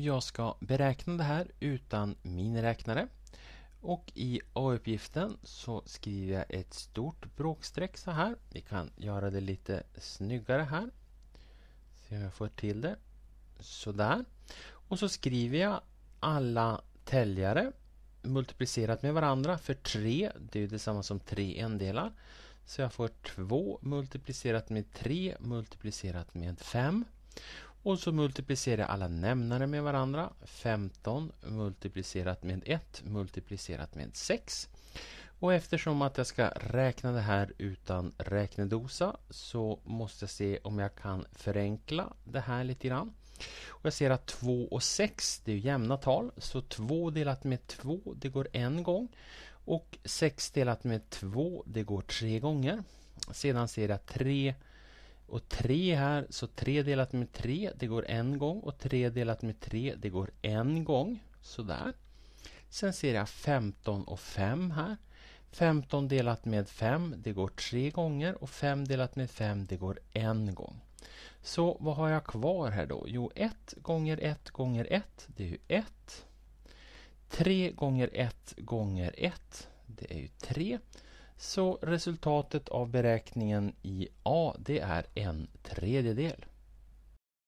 jag ska beräkna det här utan min räknare. Och i A-uppgiften så skriver jag ett stort bråkstreck så här. Vi kan göra det lite snyggare här. Se om jag får till det. Sådär. Och så skriver jag alla täljare multiplicerat med varandra för 3, det är ju detsamma som 3 endelar. Så jag får 2 multiplicerat med 3 multiplicerat med 5. Och så multiplicerar jag alla nämnare med varandra. 15 multiplicerat med 1 multiplicerat med 6. Och eftersom att jag ska räkna det här utan räknedosa så måste jag se om jag kan förenkla det här lite grann. Och jag ser att 2 och 6 det är jämna tal så 2 delat med 2 det går en gång. Och 6 delat med 2 det går tre gånger. Sedan ser jag 3 och 3 här, så 3 delat med 3, det går en gång. Och 3 delat med 3, det går en gång. Sådär. Sen ser jag 15 och 5 här. 15 delat med 5, det går tre gånger. Och 5 delat med 5, det går en gång. Så vad har jag kvar här då? Jo, 1 gånger 1 gånger 1, det är ju 1. 3 gånger 1 gånger 1, det är ju 3. Så resultatet av beräkningen i A det är en tredjedel.